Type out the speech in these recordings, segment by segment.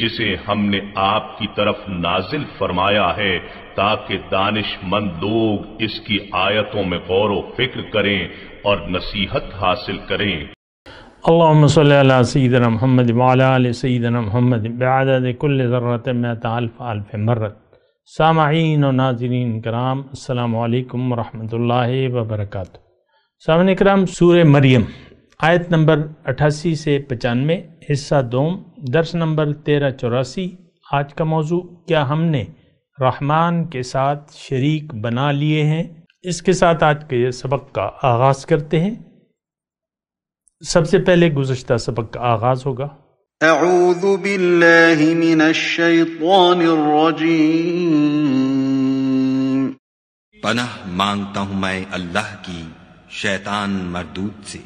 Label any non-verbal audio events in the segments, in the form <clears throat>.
جسے ہم نے آپ کی طرف نازل فرمایا ہے تاکہ دانش مند لوگ اس کی آیتوں میں غور و فکر کریں اور نصیحت حاصل کریں اللہم صلی اللہ سیدنا سیدنا محمد محمد وعلا علی بعدد کل ذرت متالف الف مرت سامعین و ناظرین کرام السلام علیکم ورحمت اللہ وبرکاتہ سامعین کرام سور مریم آیت نمبر اٹھاسی سے پچانوے حصہ دوم درس نمبر تیرہ چوراسی آج کا موضوع کیا ہم نے رحمان کے ساتھ شریک بنا لیے ہیں اس کے ساتھ آج کے سبق کا آغاز کرتے ہیں سب سے پہلے گزشتہ سبق کا آغاز ہوگا اعوذ باللہ من الشیطان الرجیم پناہ مانگتا ہوں میں اللہ کی شیطان مردود سے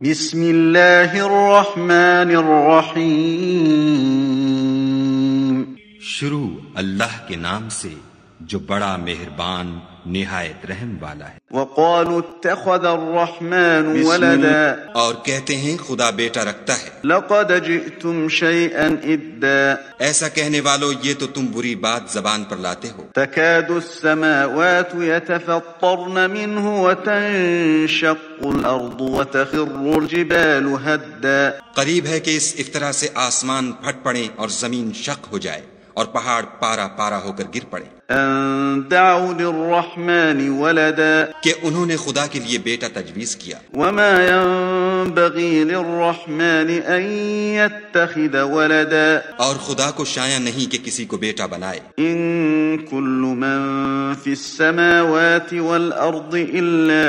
بسم الله الرحمن الرحيم شروع الله کے نام سے جو بڑا مہربان نہایت رحم والا ہے وقالوا اتخذ الرحمن ولدا اور کہتے ہیں خدا بیٹا رکھتا ہے لقد جئتم شیئا ادا ایسا کہنے والو یہ تو تم بری بات زبان پر لاتے ہو تكاد السماوات يتفطرن منه وتنشق الارض وتخر الجبال هدا قریب ہے کہ اس افترا سے آسمان پھٹ پڑے اور زمین شق ہو جائے اور پہاڑ پارا پارا ہو کر گر پڑے أن دعوا للرحمن ولدا کہ انہوں نے خدا کے لیے بیٹا تجویز کیا وما ينبغي للرحمن أن يتخذ ولدا اور خدا کو شایع نہیں کہ کسی کو بیٹا بنائے إن كل من في السماوات والأرض إلا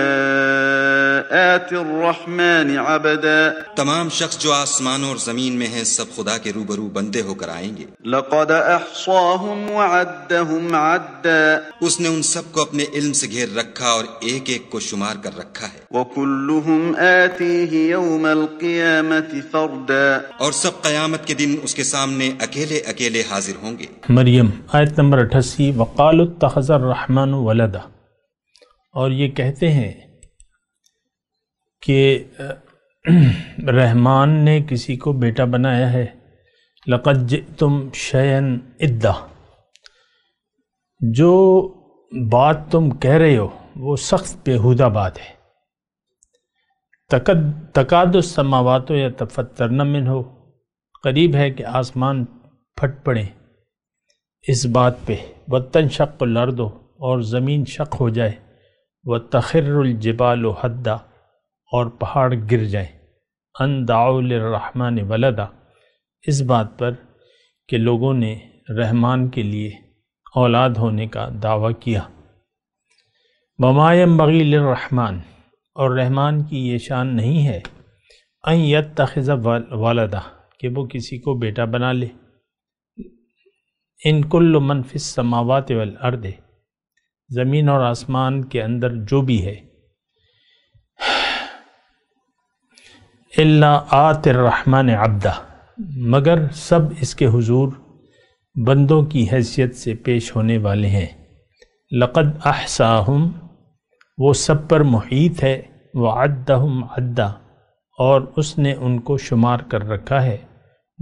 آت الرحمن عبدا تمام شخص جو آسمان اور زمین میں ہیں سب خدا کے روبرو بندے ہو کر آئیں گے لقد أحصاهم وعدهم عدا اس نے ان سب کو اپنے علم سے گھیر رکھا اور ایک ایک کو شمار کر رکھا ہے وَكُلُّهُمْ آتِيهِ يَوْمَ الْقِيَامَةِ فَرْدًا اور سب قیامت کے دن اس کے سامنے اکیلے اکیلے حاضر ہوں گے مریم آیت نمبر اٹھسی وَقَالُ اتَّخَذَ الرَّحْمَنُ وَلَدَ اور یہ کہتے ہیں کہ <clears throat> رحمان نے کسی کو بیٹا بنایا ہے لَقَدْ جِئْتُمْ شَيَنْ اِدَّهِ جو بات تم کہہ رہے ہو وہ سخت بےحودہ بات ہے تقد تقاد السماوات و یا تفد ہو قریب ہے کہ آسمان پھٹ پڑیں اس بات پہ وطن شق شک و دو اور زمین شق ہو جائے و تخر الجبال و حدہ اور پہاڑ گر جائیں ان داء الرحمٰن ولدا اس بات پر کہ لوگوں نے رحمان کے لیے اولاد ہونے کا دعویٰ کیا ممایم بغیل الرحمن اور رحمان کی یہ شان نہیں ہے آئی یتخذ والدہ کہ وہ کسی کو بیٹا بنا لے ان کل منفس سماوات ول اردے زمین اور آسمان کے اندر جو بھی ہے اللہ آت الرحمن عبدہ مگر سب اس کے حضور بندوں کی حیثیت سے پیش ہونے والے ہیں لقد احساہم وہ سب پر محیط ہے وہ عدہ اور اس نے ان کو شمار کر رکھا ہے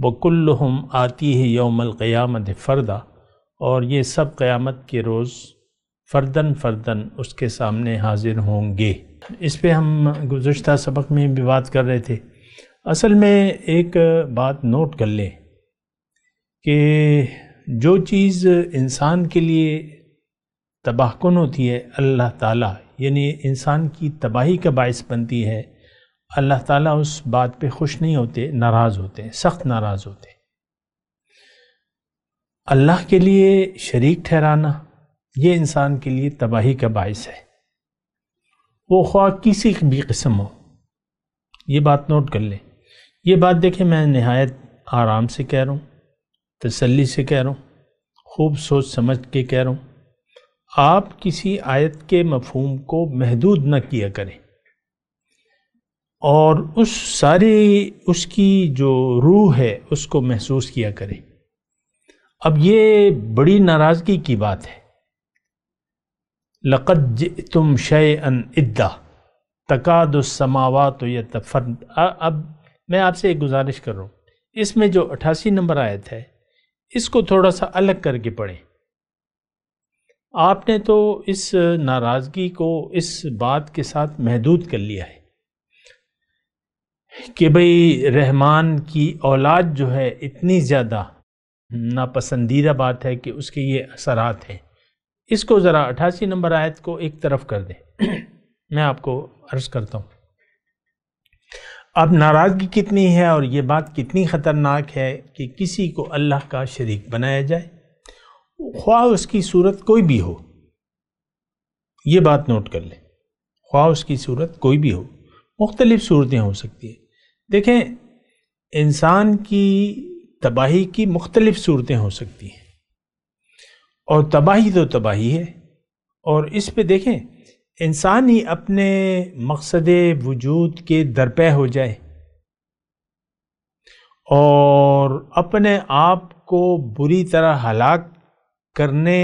وہ کلحم آتی ہے یوم القیامت فردہ اور یہ سب قیامت کے روز فردن فردن اس کے سامنے حاضر ہوں گے اس پہ ہم گزشتہ سبق میں بھی بات کر رہے تھے اصل میں ایک بات نوٹ کر لیں کہ جو چیز انسان کے لیے تباہ کن ہوتی ہے اللہ تعالیٰ یعنی انسان کی تباہی کا باعث بنتی ہے اللہ تعالیٰ اس بات پہ خوش نہیں ہوتے ناراض ہوتے سخت ناراض ہوتے اللہ کے لیے شریک ٹھہرانا یہ انسان کے لیے تباہی کا باعث ہے وہ خواہ کسی بھی قسم ہو یہ بات نوٹ کر لیں یہ بات دیکھیں میں نہایت آرام سے کہہ رہا ہوں تسلی سے کہہ رہا ہوں خوب سوچ سمجھ کے کہہ رہا ہوں آپ کسی آیت کے مفہوم کو محدود نہ کیا کریں اور اس سارے اس کی جو روح ہے اس کو محسوس کیا کریں اب یہ بڑی ناراضگی کی بات ہے لقد تم ادا تقاد السماوات و یا اب میں آپ سے ایک گزارش کر رہا ہوں اس میں جو اٹھاسی نمبر آیت ہے اس کو تھوڑا سا الگ کر کے پڑھیں آپ نے تو اس ناراضگی کو اس بات کے ساتھ محدود کر لیا ہے کہ بھئی رحمان کی اولاد جو ہے اتنی زیادہ ناپسندیدہ بات ہے کہ اس کے یہ اثرات ہیں اس کو ذرا اٹھاسی نمبر آیت کو ایک طرف کر دیں میں آپ کو عرض کرتا ہوں اب ناراضگی کتنی ہے اور یہ بات کتنی خطرناک ہے کہ کسی کو اللہ کا شریک بنایا جائے خواہ اس کی صورت کوئی بھی ہو یہ بات نوٹ کر لیں خواہ اس کی صورت کوئی بھی ہو مختلف صورتیں ہو سکتی ہیں دیکھیں انسان کی تباہی کی مختلف صورتیں ہو سکتی ہیں اور تباہی تو تباہی ہے اور اس پہ دیکھیں انسان ہی اپنے مقصد وجود کے درپے ہو جائے اور اپنے آپ کو بری طرح ہلاک کرنے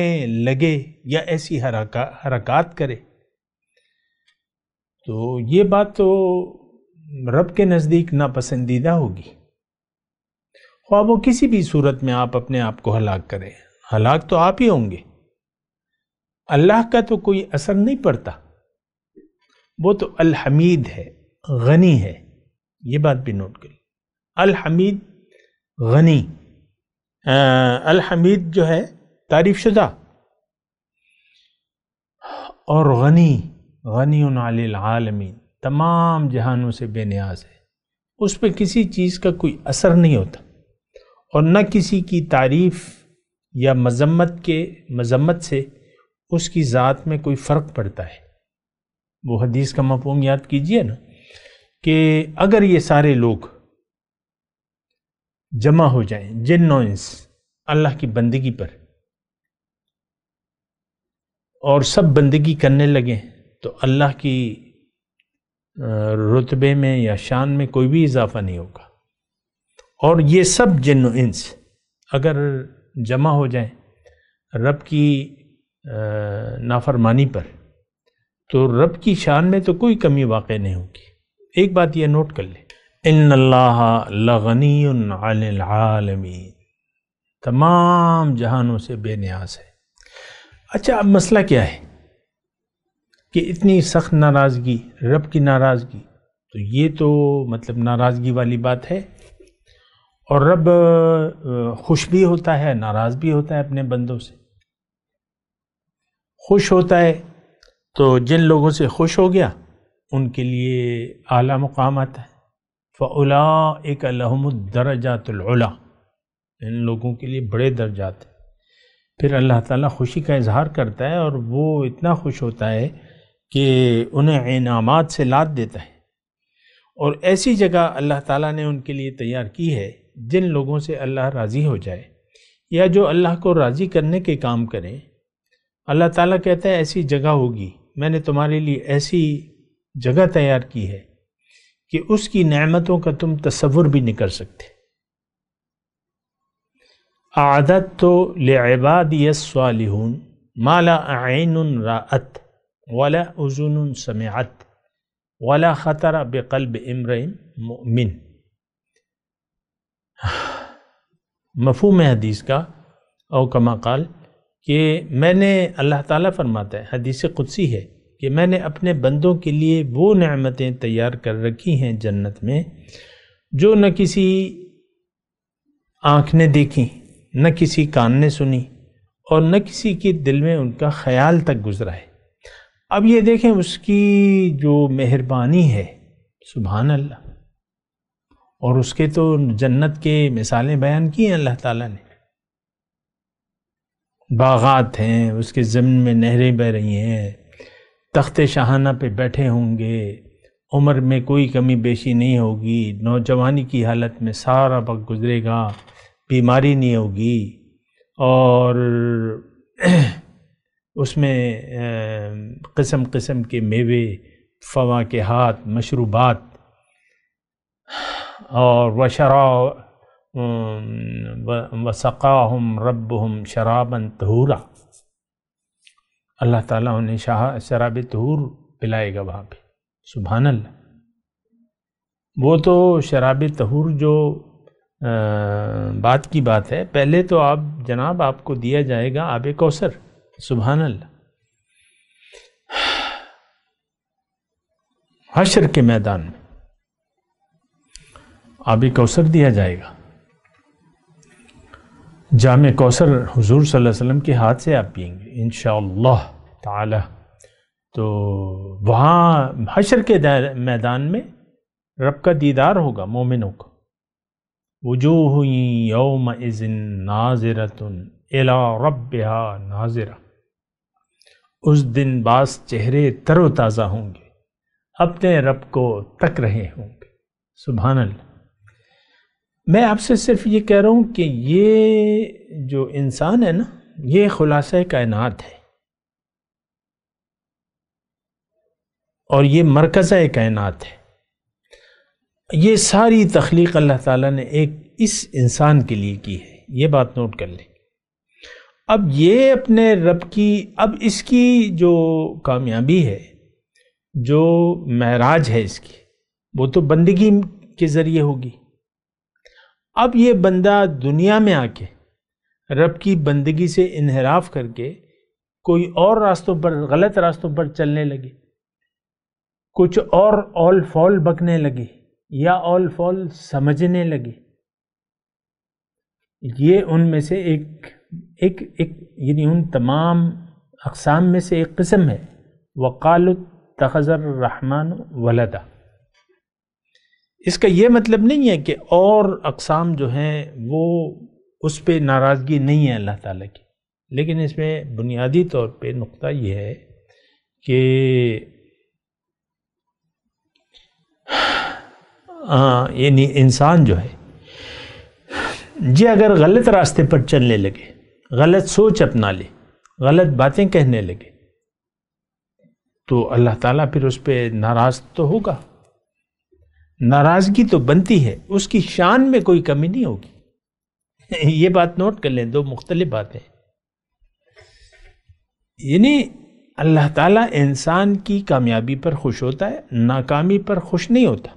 لگے یا ایسی حرکات کرے تو یہ بات تو رب کے نزدیک ناپسندیدہ ہوگی خواب وہ کسی بھی صورت میں آپ اپنے آپ کو ہلاک کریں ہلاک تو آپ ہی ہوں گے اللہ کا تو کوئی اثر نہیں پڑتا وہ تو الحمید ہے غنی ہے یہ بات بھی نوٹ کر الحمید غنی الحمید جو ہے تعریف شدہ اور غنی غنی علی العالمین تمام جہانوں سے بے نیاز ہے اس پہ کسی چیز کا کوئی اثر نہیں ہوتا اور نہ کسی کی تعریف یا مذمت کے مذمت سے اس کی ذات میں کوئی فرق پڑتا ہے وہ حدیث کا مفہوم یاد کیجئے نا کہ اگر یہ سارے لوگ جمع ہو جائیں جن و انس اللہ کی بندگی پر اور سب بندگی کرنے لگیں تو اللہ کی رتبے میں یا شان میں کوئی بھی اضافہ نہیں ہوگا اور یہ سب جن و انس اگر جمع ہو جائیں رب کی نافرمانی پر تو رب کی شان میں تو کوئی کمی واقع نہیں ہوگی ایک بات یہ نوٹ کر لے ان اللہ لغنی عن العالمین تمام جہانوں سے بے نیاز ہے اچھا اب مسئلہ کیا ہے کہ اتنی سخت ناراضگی رب کی ناراضگی تو یہ تو مطلب ناراضگی والی بات ہے اور رب خوش بھی ہوتا ہے ناراض بھی ہوتا ہے اپنے بندوں سے خوش ہوتا ہے تو جن لوگوں سے خوش ہو گیا ان کے لیے اعلیٰ مقام آتا ہے فعلا ایک الحم الدرجات العلا ان لوگوں کے لیے بڑے درجات ہیں پھر اللہ تعالیٰ خوشی کا اظہار کرتا ہے اور وہ اتنا خوش ہوتا ہے کہ انہیں انعامات سے لاد دیتا ہے اور ایسی جگہ اللہ تعالیٰ نے ان کے لیے تیار کی ہے جن لوگوں سے اللہ راضی ہو جائے یا جو اللہ کو راضی کرنے کے کام کریں اللہ تعالیٰ کہتا ہے ایسی جگہ ہوگی میں نے تمہارے لیے ایسی جگہ تیار کی ہے کہ اس کی نعمتوں کا تم تصور بھی نہیں کر سکتے عادت تو لباد الصالحون والن مالا عین الراعت ولا اضون سمعت ولا خطر بقلب امر مؤمن مفہوم حدیث کا او کما قال کہ میں نے اللہ تعالیٰ فرماتا ہے حدیث قدسی ہے کہ میں نے اپنے بندوں کے لیے وہ نعمتیں تیار کر رکھی ہیں جنت میں جو نہ کسی آنکھ نے دیکھی نہ کسی کان نے سنی اور نہ کسی کے دل میں ان کا خیال تک گزرا ہے اب یہ دیکھیں اس کی جو مہربانی ہے سبحان اللہ اور اس کے تو جنت کے مثالیں بیان کی ہیں اللہ تعالیٰ نے باغات ہیں اس کے ضمن میں نہریں بہ رہی ہیں تخت شہانہ پہ بیٹھے ہوں گے عمر میں کوئی کمی بیشی نہیں ہوگی نوجوانی کی حالت میں سارا وقت گزرے گا بیماری نہیں ہوگی اور <clears throat> اس میں قسم قسم کے میوے فواں کے ہاتھ مشروبات اور وشرا وسقاہم رب ہم شرابن تہورا اللہ تعالیٰ انہیں شاہ شراب تہور پلائے گا وہاں پہ سبحان اللہ وہ تو شراب تہور جو بات کی بات ہے پہلے تو آپ جناب آپ کو دیا جائے گا آب کوثر سبحان اللہ حشر کے میدان میں آب کوثر دیا جائے گا جامع کوثر حضور صلی اللہ علیہ وسلم کے ہاتھ سے آپ پئیں گے انشاءاللہ تعالی تو وہاں حشر کے میدان میں رب کا دیدار ہوگا مومنوں کا وجوہ یوم اذن تن رب بحا ناظرہ اس دن بعض چہرے تر و تازہ ہوں گے اپنے رب کو تک رہے ہوں گے سبحان اللہ میں آپ سے صرف یہ کہہ رہا ہوں کہ یہ جو انسان ہے نا یہ خلاصہ کائنات ہے اور یہ مرکزہ کائنات ہے یہ ساری تخلیق اللہ تعالیٰ نے ایک اس انسان کے لیے کی ہے یہ بات نوٹ کر لیں اب یہ اپنے رب کی اب اس کی جو کامیابی ہے جو معراج ہے اس کی وہ تو بندگی کے ذریعے ہوگی اب یہ بندہ دنیا میں آ کے رب کی بندگی سے انحراف کر کے کوئی اور راستوں پر غلط راستوں پر چلنے لگے کچھ اور آل فال بکنے لگے یا آل فال سمجھنے لگے یہ ان میں سے ایک ایک یعنی ان تمام اقسام میں سے ایک قسم ہے وقال تخذر رحمٰن ولدا اس کا یہ مطلب نہیں ہے کہ اور اقسام جو ہیں وہ اس پہ ناراضگی نہیں ہے اللہ تعالیٰ کی لیکن اس میں بنیادی طور پہ نقطہ یہ ہے کہ ہاں، یعنی انسان جو ہے جی اگر غلط راستے پر چلنے لگے غلط سوچ اپنا لے غلط باتیں کہنے لگے تو اللہ تعالیٰ پھر اس پہ ناراض تو ہوگا ناراضگی تو بنتی ہے اس کی شان میں کوئی کمی نہیں ہوگی <laughs> یہ بات نوٹ کر لیں دو مختلف باتیں یعنی اللہ تعالیٰ انسان کی کامیابی پر خوش ہوتا ہے ناکامی پر خوش نہیں ہوتا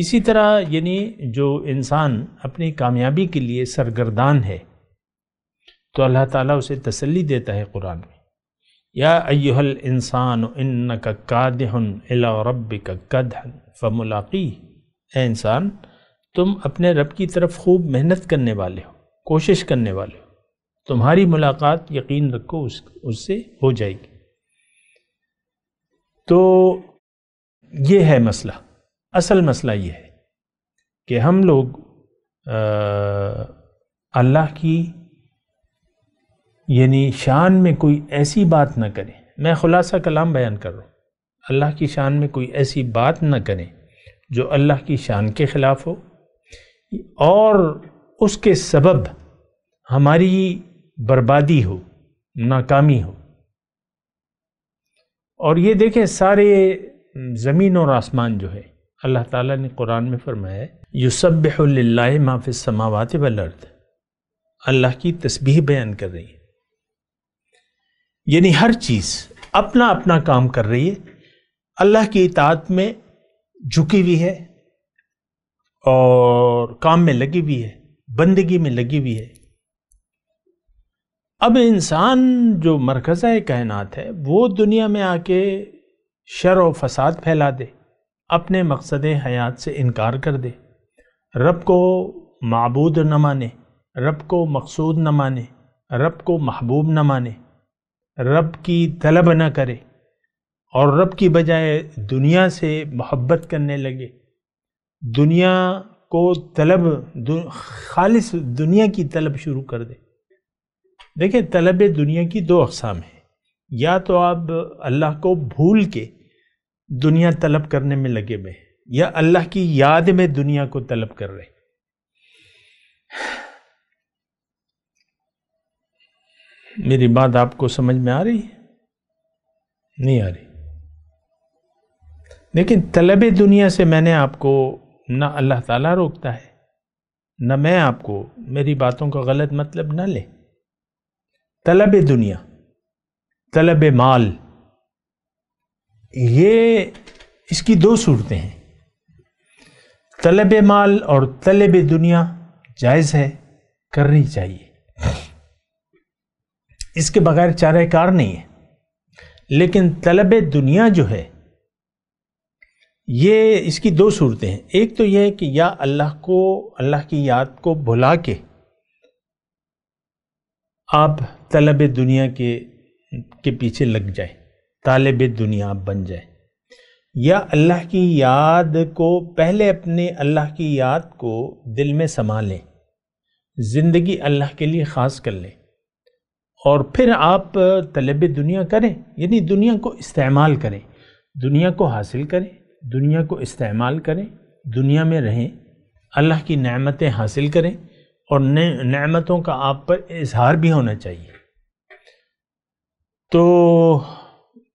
اسی طرح یعنی جو انسان اپنی کامیابی کے لیے سرگردان ہے تو اللہ تعالیٰ اسے تسلی دیتا ہے قرآن کو یا ایہا الانسان انکا کا الی ربکا رب فملاقی اے انسان تم اپنے رب کی طرف خوب محنت کرنے والے ہو کوشش کرنے والے ہو تمہاری ملاقات یقین رکھو اس اس سے ہو جائے گی تو یہ ہے مسئلہ اصل مسئلہ یہ ہے کہ ہم لوگ اللہ کی یعنی شان میں کوئی ایسی بات نہ کریں میں خلاصہ کلام بیان کر رہا ہوں اللہ کی شان میں کوئی ایسی بات نہ کریں جو اللہ کی شان کے خلاف ہو اور اس کے سبب ہماری بربادی ہو ناکامی ہو اور یہ دیکھیں سارے زمین اور آسمان جو ہے اللہ تعالیٰ نے قرآن میں فرمایا ہے للہ ما فی السماوات والارض اللہ کی تسبیح بیان کر رہی ہے یعنی ہر چیز اپنا اپنا کام کر رہی ہے اللہ کی اطاعت میں جھکی ہوئی ہے اور کام میں لگی بھی ہے بندگی میں لگی بھی ہے اب انسان جو مرکزہ کائنات ہے وہ دنیا میں آ کے شر و فساد پھیلا دے اپنے مقصد حیات سے انکار کر دے رب کو معبود نہ مانے رب کو مقصود نہ مانے رب کو محبوب نہ مانے رب کی طلب نہ کرے اور رب کی بجائے دنیا سے محبت کرنے لگے دنیا کو طلب خالص دنیا کی طلب شروع کر دے دیکھیں طلب دنیا کی دو اقسام ہیں یا تو آپ اللہ کو بھول کے دنیا طلب کرنے میں لگے ہوئے یا اللہ کی یاد میں دنیا کو طلب کر رہے میری بات آپ کو سمجھ میں آ رہی ہے نہیں آ رہی لیکن طلب دنیا سے میں نے آپ کو نہ اللہ تعالیٰ روکتا ہے نہ میں آپ کو میری باتوں کا غلط مطلب نہ لیں طلب دنیا طلب مال یہ اس کی دو صورتیں ہیں طلب مال اور طلب دنیا جائز ہے کرنی چاہیے اس کے بغیر چارہ کار نہیں ہے لیکن طلب دنیا جو ہے یہ اس کی دو صورتیں ہیں ایک تو یہ ہے کہ یا اللہ کو اللہ کی یاد کو بھلا کے آپ طلب دنیا کے پیچھے لگ جائیں طالب دنیا بن جائیں یا اللہ کی یاد کو پہلے اپنے اللہ کی یاد کو دل میں سما لیں زندگی اللہ کے لیے خاص کر لیں اور پھر آپ طلب دنیا کریں یعنی دنیا کو استعمال کریں دنیا کو حاصل کریں دنیا کو استعمال کریں دنیا میں رہیں اللہ کی نعمتیں حاصل کریں اور نعمتوں کا آپ پر اظہار بھی ہونا چاہیے تو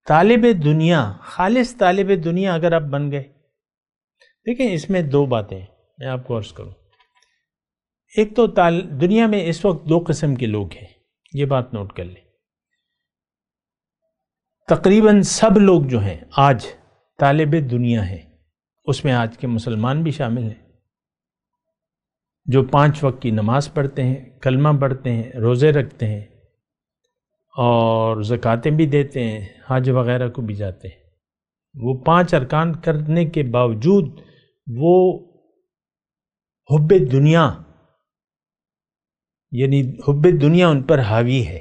طالب دنیا خالص طالب دنیا اگر آپ بن گئے دیکھیں اس میں دو باتیں میں آپ کو عرض کروں ایک تو دنیا میں اس وقت دو قسم کے لوگ ہیں یہ بات نوٹ کر لیں تقریباً سب لوگ جو ہیں آج طالب دنیا ہیں اس میں آج کے مسلمان بھی شامل ہیں جو پانچ وقت کی نماز پڑھتے ہیں کلمہ پڑھتے ہیں روزے رکھتے ہیں اور زکاتیں بھی دیتے ہیں حج وغیرہ کو بھی جاتے ہیں وہ پانچ ارکان کرنے کے باوجود وہ حب دنیا یعنی حب دنیا ان پر حاوی ہے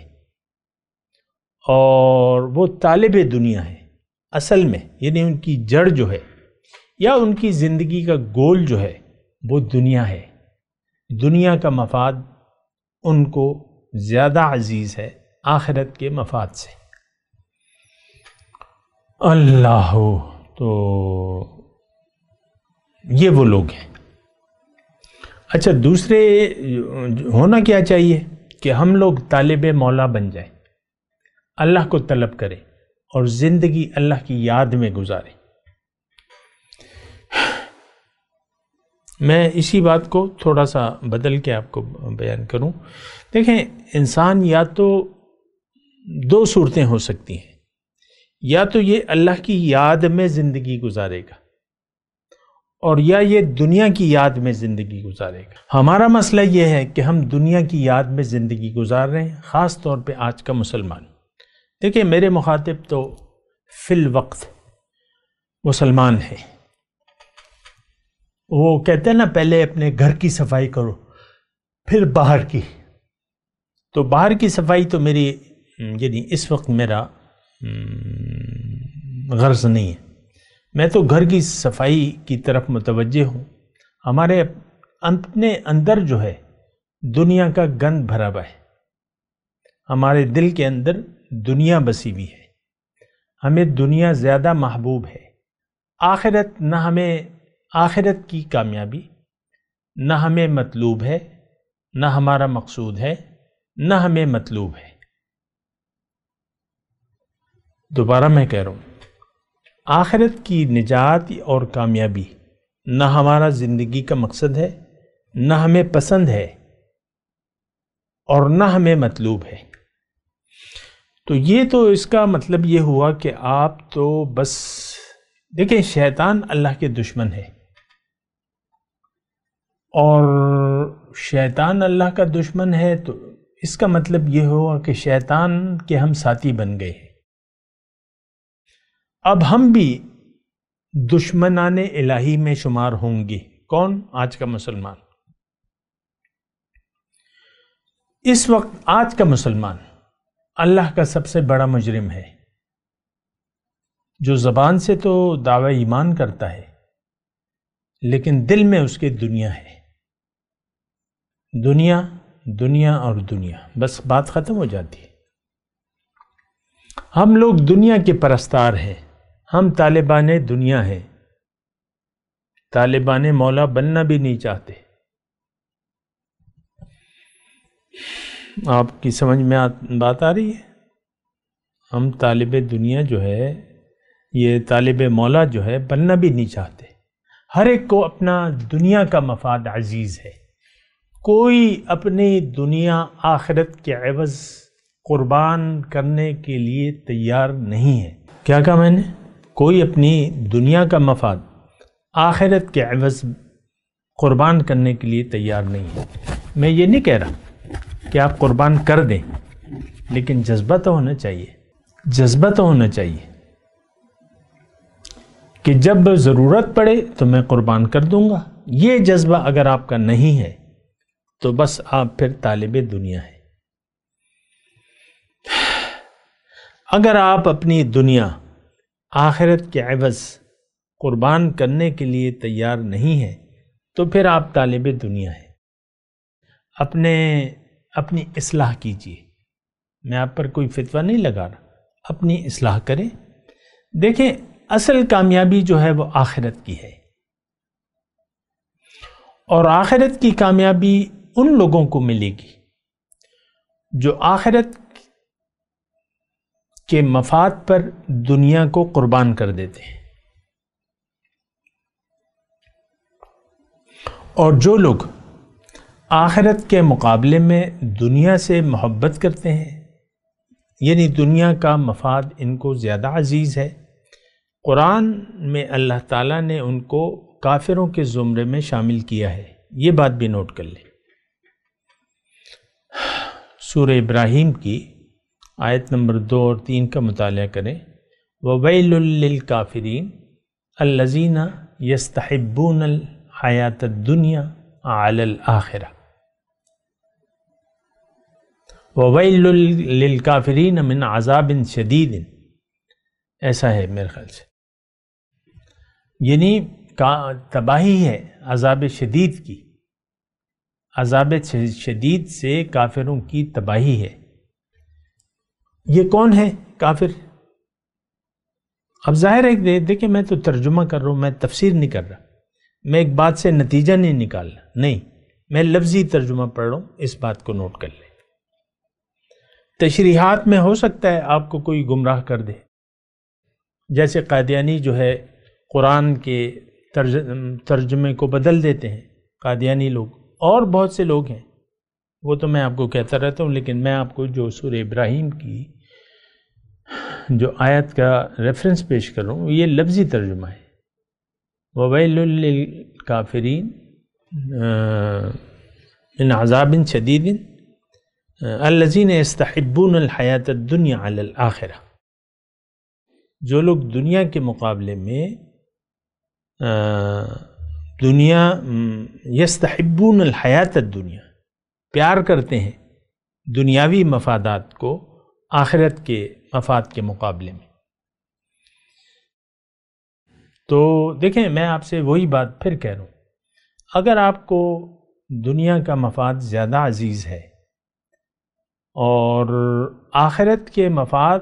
اور وہ طالب دنیا ہے اصل میں یعنی ان کی جڑ جو ہے یا ان کی زندگی کا گول جو ہے وہ دنیا ہے دنیا کا مفاد ان کو زیادہ عزیز ہے آخرت کے مفاد سے اللہ تو یہ وہ لوگ ہیں اچھا دوسرے ہونا کیا چاہیے کہ ہم لوگ طالب مولا بن جائیں اللہ کو طلب کریں اور زندگی اللہ کی یاد میں گزاریں میں اسی بات کو تھوڑا سا بدل کے آپ کو بیان کروں دیکھیں انسان یا تو دو صورتیں ہو سکتی ہیں یا تو یہ اللہ کی یاد میں زندگی گزارے گا اور یا یہ دنیا کی یاد میں زندگی گزارے گا ہمارا مسئلہ یہ ہے کہ ہم دنیا کی یاد میں زندگی گزار رہے ہیں خاص طور پہ آج کا مسلمان دیکھیں میرے مخاطب تو فی الوقت مسلمان ہے وہ کہتے ہیں نا پہلے اپنے گھر کی صفائی کرو پھر باہر کی تو باہر کی صفائی تو میری یعنی اس وقت میرا غرض نہیں ہے میں تو گھر کی صفائی کی طرف متوجہ ہوں ہمارے اپنے اندر جو ہے دنیا کا گند بھرا ہوا ہے ہمارے دل کے اندر دنیا بسی ہوئی ہے ہمیں دنیا زیادہ محبوب ہے آخرت نہ ہمیں آخرت کی کامیابی نہ ہمیں مطلوب ہے نہ ہمارا مقصود ہے نہ ہمیں مطلوب ہے دوبارہ میں کہہ رہا ہوں آخرت کی نجات اور کامیابی نہ ہمارا زندگی کا مقصد ہے نہ ہمیں پسند ہے اور نہ ہمیں مطلوب ہے تو یہ تو اس کا مطلب یہ ہوا کہ آپ تو بس دیکھیں شیطان اللہ کے دشمن ہے اور شیطان اللہ کا دشمن ہے تو اس کا مطلب یہ ہوا کہ شیطان کے ہم ساتھی بن گئے ہیں اب ہم بھی دشمنان الہی میں شمار ہوں گے کون آج کا مسلمان اس وقت آج کا مسلمان اللہ کا سب سے بڑا مجرم ہے جو زبان سے تو دعوی ایمان کرتا ہے لیکن دل میں اس کے دنیا ہے دنیا دنیا اور دنیا بس بات ختم ہو جاتی ہے ہم لوگ دنیا کے پرستار ہیں ہم طالبان دنیا ہیں طالبان مولا بننا بھی نہیں چاہتے آپ کی سمجھ میں بات آ رہی ہے ہم طالب دنیا جو ہے یہ طالب مولا جو ہے بننا بھی نہیں چاہتے ہر ایک کو اپنا دنیا کا مفاد عزیز ہے کوئی اپنی دنیا آخرت کے عوض قربان کرنے کے لیے تیار نہیں ہے کیا کہا میں نے کوئی اپنی دنیا کا مفاد آخرت کے عوض قربان کرنے کے لیے تیار نہیں ہے میں یہ نہیں کہہ رہا کہ آپ قربان کر دیں لیکن جذبہ تو ہونا چاہیے جذبہ تو ہونا چاہیے کہ جب ضرورت پڑے تو میں قربان کر دوں گا یہ جذبہ اگر آپ کا نہیں ہے تو بس آپ پھر طالب دنیا ہے اگر آپ اپنی دنیا آخرت کے عوض قربان کرنے کے لیے تیار نہیں ہے تو پھر آپ طالب دنیا ہے اپنے اپنی اصلاح کیجیے میں آپ پر کوئی فتوہ نہیں لگا رہا اپنی اصلاح کریں دیکھیں اصل کامیابی جو ہے وہ آخرت کی ہے اور آخرت کی کامیابی ان لوگوں کو ملے گی جو آخرت کے مفاد پر دنیا کو قربان کر دیتے ہیں اور جو لوگ آخرت کے مقابلے میں دنیا سے محبت کرتے ہیں یعنی دنیا کا مفاد ان کو زیادہ عزیز ہے قرآن میں اللہ تعالیٰ نے ان کو کافروں کے زمرے میں شامل کیا ہے یہ بات بھی نوٹ کر لیں سورہ ابراہیم کی آیت نمبر دو اور تین کا مطالعہ کریں وب للکافرین الزینہ یس تحبون الحیات دنیا خر ولیل للکافرین من عذاب شدید ایسا ہے میرے خیال سے یعنی تباہی ہے عذاب شدید کی عذاب شدید سے کافروں کی تباہی ہے یہ کون ہے کافر اب ظاہر ہے کہ میں تو ترجمہ کر رہا ہوں میں تفسیر نہیں کر رہا میں ایک بات سے نتیجہ نہیں نکال رہا نہیں میں لفظی ترجمہ پڑھ رہا ہوں اس بات کو نوٹ کر لیں تشریحات میں ہو سکتا ہے آپ کو کوئی گمراہ کر دے جیسے قادیانی جو ہے قرآن کے ترجمے کو بدل دیتے ہیں قادیانی لوگ اور بہت سے لوگ ہیں وہ تو میں آپ کو کہتا رہتا ہوں لیکن میں آپ کو جو سور ابراہیم کی جو آیت کا ریفرنس پیش کروں یہ لفظی ترجمہ ہے عَذَابٍ شَدِيدٍ شدید الزین الْحَيَاةَ الحیات عَلَى اللآخر جو لوگ دنیا کے مقابلے میں دنیا یستحبن الحیات الدُّنْيَا پیار کرتے ہیں دنیاوی مفادات کو آخرت کے مفاد کے مقابلے میں تو دیکھیں میں آپ سے وہی بات پھر کہہ رہا ہوں اگر آپ کو دنیا کا مفاد زیادہ عزیز ہے اور آخرت کے مفاد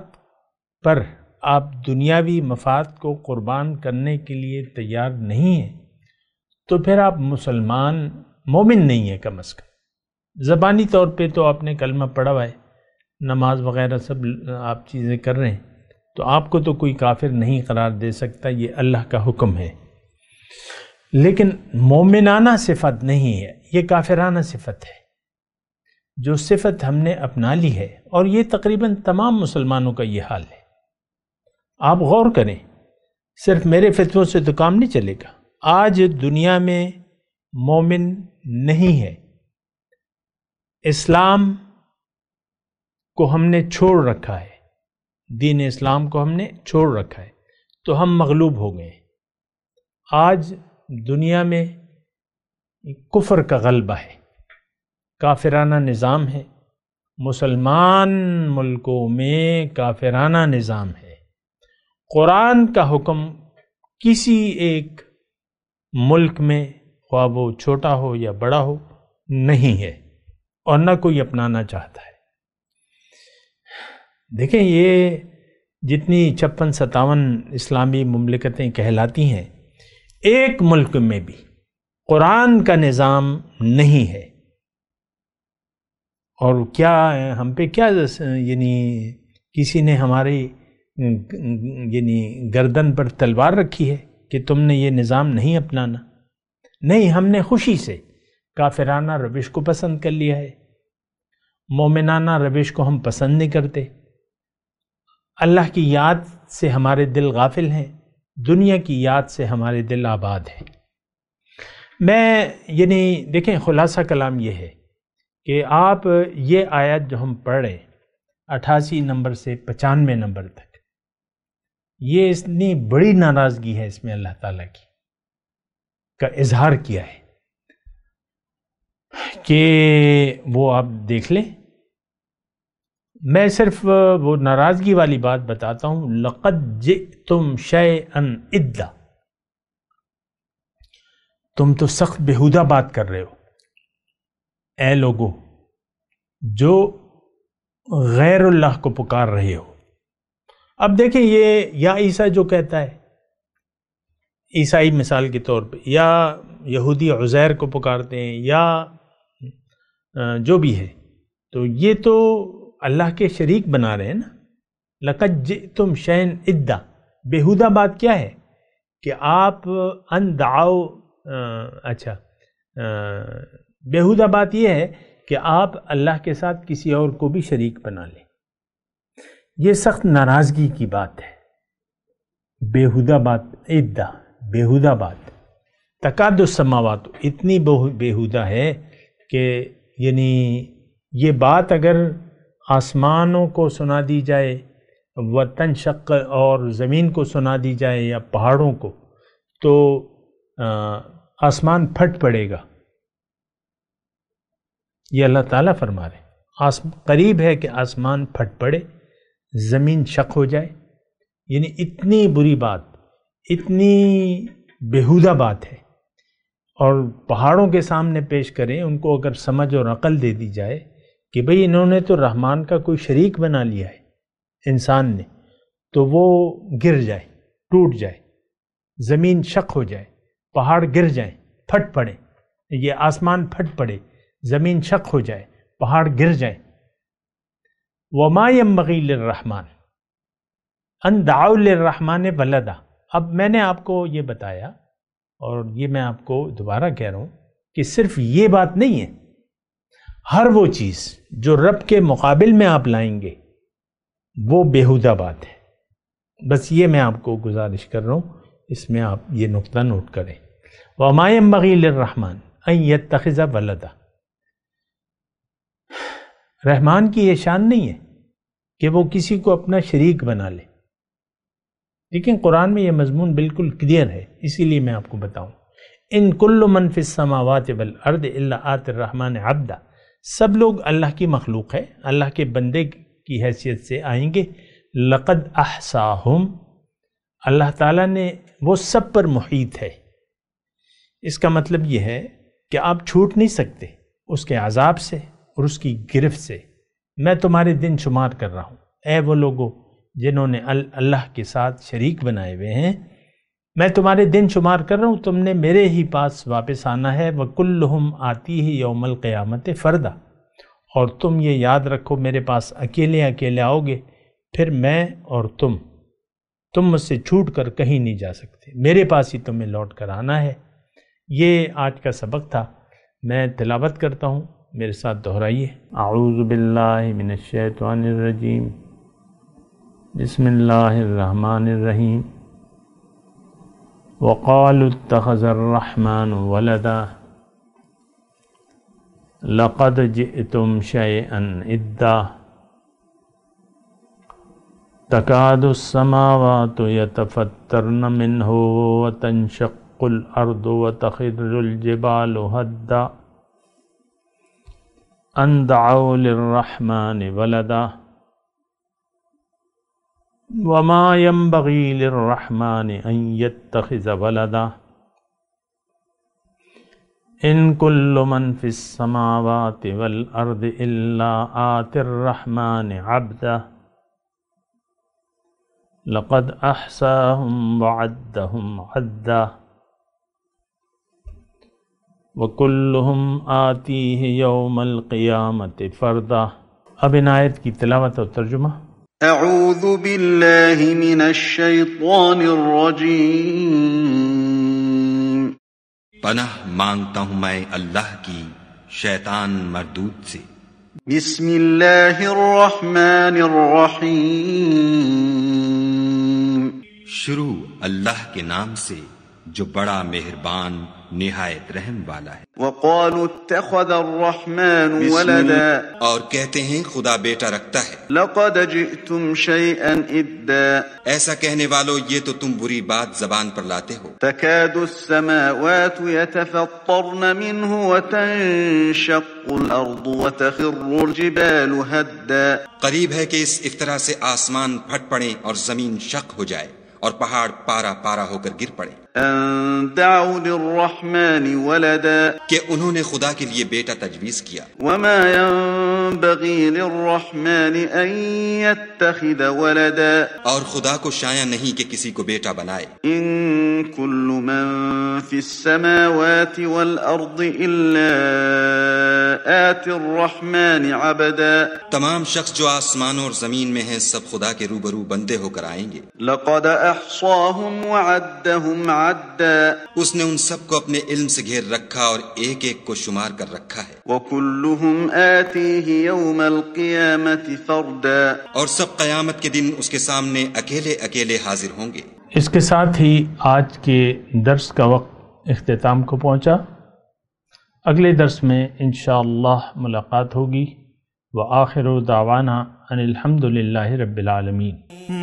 پر آپ دنیاوی مفاد کو قربان کرنے کے لیے تیار نہیں ہیں تو پھر آپ مسلمان مومن نہیں ہیں کم از کم زبانی طور پہ تو آپ نے کلمہ پڑھا ہوا ہے نماز وغیرہ سب آپ چیزیں کر رہے ہیں تو آپ کو تو کوئی کافر نہیں قرار دے سکتا یہ اللہ کا حکم ہے لیکن مومنانہ صفت نہیں ہے یہ کافرانہ صفت ہے جو صفت ہم نے اپنا لی ہے اور یہ تقریباً تمام مسلمانوں کا یہ حال ہے آپ غور کریں صرف میرے فتووں سے تو کام نہیں چلے گا آج دنیا میں مومن نہیں ہے اسلام کو ہم نے چھوڑ رکھا ہے دین اسلام کو ہم نے چھوڑ رکھا ہے تو ہم مغلوب ہو گئے آج دنیا میں کفر کا غلبہ ہے کافرانہ نظام ہے مسلمان ملکوں میں کافرانہ نظام ہے قرآن کا حکم کسی ایک ملک میں خواب و چھوٹا ہو یا بڑا ہو نہیں ہے اور نہ کوئی اپنانا چاہتا ہے دیکھیں یہ جتنی چھپن ستاون اسلامی مملکتیں کہلاتی ہیں ایک ملک میں بھی قرآن کا نظام نہیں ہے اور کیا ہم پہ کیا یعنی کسی نے ہماری یعنی گردن پر تلوار رکھی ہے کہ تم نے یہ نظام نہیں اپنانا نہیں ہم نے خوشی سے کافرانہ روش کو پسند کر لیا ہے مومنانہ روش کو ہم پسند نہیں کرتے اللہ کی یاد سے ہمارے دل غافل ہیں دنیا کی یاد سے ہمارے دل آباد ہیں میں یعنی دیکھیں خلاصہ کلام یہ ہے کہ آپ یہ آیت جو ہم پڑھے اٹھاسی نمبر سے پچانوے نمبر تک یہ اتنی بڑی ناراضگی ہے اس میں اللہ تعالیٰ کی کا اظہار کیا ہے کہ وہ آپ دیکھ لیں میں صرف وہ ناراضگی والی بات بتاتا ہوں لقد جئتم شے اندا تم تو سخت بہودہ بات کر رہے ہو اے لوگوں جو غیر اللہ کو پکار رہے ہو اب دیکھیں یہ یا عیسیٰ جو کہتا ہے عیسائی مثال کے طور پہ یا یہودی عزیر کو پکارتے ہیں یا جو بھی ہے تو یہ تو اللہ کے شریک بنا رہے ہیں نا لقج تم شین ادا بےحودہ بات کیا ہے کہ آپ ان دعاؤ اچھا بےحدہ بات یہ ہے کہ آپ اللہ کے ساتھ کسی اور کو بھی شریک بنا لیں یہ سخت ناراضگی کی بات ہے بےحدہ بات ادا بےحودہ بات تقاد السماوات اتنی بےحودہ ہے کہ یعنی یہ بات اگر آسمانوں کو سنا دی جائے وطن شق اور زمین کو سنا دی جائے یا پہاڑوں کو تو آسمان پھٹ پڑے گا یہ اللہ تعالیٰ فرما رہے آسم قریب ہے کہ آسمان پھٹ پڑے زمین شق ہو جائے یعنی اتنی بری بات اتنی بہودہ بات ہے اور پہاڑوں کے سامنے پیش کریں ان کو اگر سمجھ اور عقل دے دی جائے کہ بھئی انہوں نے تو رحمان کا کوئی شریک بنا لیا ہے انسان نے تو وہ گر جائے ٹوٹ جائے زمین شک ہو جائے پہاڑ گر جائیں پھٹ پڑے یہ آسمان پھٹ پڑے زمین شک ہو جائے پہاڑ گر جائیں ومائے امبغیل رحمٰن ان داؤل رحمٰن ولدا اب میں نے آپ کو یہ بتایا اور یہ میں آپ کو دوبارہ کہہ رہا ہوں کہ صرف یہ بات نہیں ہے ہر وہ چیز جو رب کے مقابل میں آپ لائیں گے وہ بےحدہ بات ہے بس یہ میں آپ کو گزارش کر رہا ہوں اس میں آپ یہ نقطہ نوٹ کریں وہ مائم مغیل الرحمان ولدا رحمان کی یہ شان نہیں ہے کہ وہ کسی کو اپنا شریک بنا لے لیکن قرآن میں یہ مضمون بالکل کلیئر ہے اسی لیے میں آپ کو بتاؤں ان کل منفی سماوات بل ارد اللہ عات رحمان آبدا سب لوگ اللہ کی مخلوق ہے اللہ کے بندے کی حیثیت سے آئیں گے لقد احساہم اللہ تعالیٰ نے وہ سب پر محیط ہے اس کا مطلب یہ ہے کہ آپ چھوٹ نہیں سکتے اس کے عذاب سے اور اس کی گرفت سے میں تمہارے دن شمار کر رہا ہوں اے وہ لوگوں جنہوں نے اللہ کے ساتھ شریک بنائے ہوئے ہیں میں تمہارے دن شمار کر رہا ہوں تم نے میرے ہی پاس واپس آنا ہے وَكُلُّهُمْ آتِيهِ يَوْمَ آتی فَرْدَ اور تم یہ یاد رکھو میرے پاس اکیلے اکیلے آؤ گے پھر میں اور تم تم مجھ سے چھوٹ کر کہیں نہیں جا سکتے میرے پاس ہی تمہیں لوٹ کر آنا ہے یہ آج کا سبق تھا میں تلاوت کرتا ہوں میرے ساتھ دہرائیے اعوذ باللہ من الشیطان الرجیم بسم اللہ الرحمن الرحیم وقالوا اتخذ الرحمن ولدا لقد جئتم شيئا إدا تكاد السماوات يتفترن منه وتنشق الأرض وتخر الجبال هدا أن دعوا للرحمن ولدا وما ينبغي للرحمن أن يتخذ ولدا إن كل من في السماوات والأرض إلا آتي الرحمن عبدا لقد أحساهم وعدهم عدا وكلهم آتيه يوم القيامة فردا اب ان آیت کی تلاوت اور ترجمہ أعوذ بالله من الشيطان الرجيم پناہ مانگتا ہوں میں اللہ کی شیطان مردود سے بسم اللہ الرحمن الرحیم شروع اللہ کے نام سے جو بڑا مہربان نہایت رحم والا ہے وقالوا اتخذ الرحمن ولدا اور کہتے ہیں خدا بیٹا رکھتا ہے لقد جئتم شیئا ادا ایسا کہنے والو یہ تو تم بری بات زبان پر لاتے ہو تكاد السماوات يتفطرن منه وتنشق الارض وتخر الجبال هدا قریب ہے کہ اس افترا سے آسمان پھٹ پڑے اور زمین شق ہو جائے اور پہاڑ پارا پارا ہو کر گر پڑے أن دعوا للرحمن ولدا کہ انہوں نے خدا کے لیے بیٹا تجویز کیا وما ينبغي للرحمن أن يتخذ ولدا اور خدا کو شایع نہیں کہ کسی کو بیٹا بنائے إن كل من في السماوات والأرض إلا آت الرحمن عبدا تمام شخص جو آسمان اور زمین میں ہیں سب خدا کے روبرو بندے ہو کر آئیں گے لقد أحصاهم وعدهم عبدا اس نے ان سب کو اپنے علم سے گھیر رکھا اور ایک ایک کو شمار کر رکھا ہے وَكُلُّهُمْ آتِيهِ يَوْمَ الْقِيَامَةِ فَرْدًا اور سب قیامت کے دن اس کے سامنے اکیلے اکیلے حاضر ہوں گے اس کے ساتھ ہی آج کے درس کا وقت اختتام کو پہنچا اگلے درس میں انشاءاللہ ملاقات ہوگی وآخر دعوانا ان الحمدللہ رب العالمین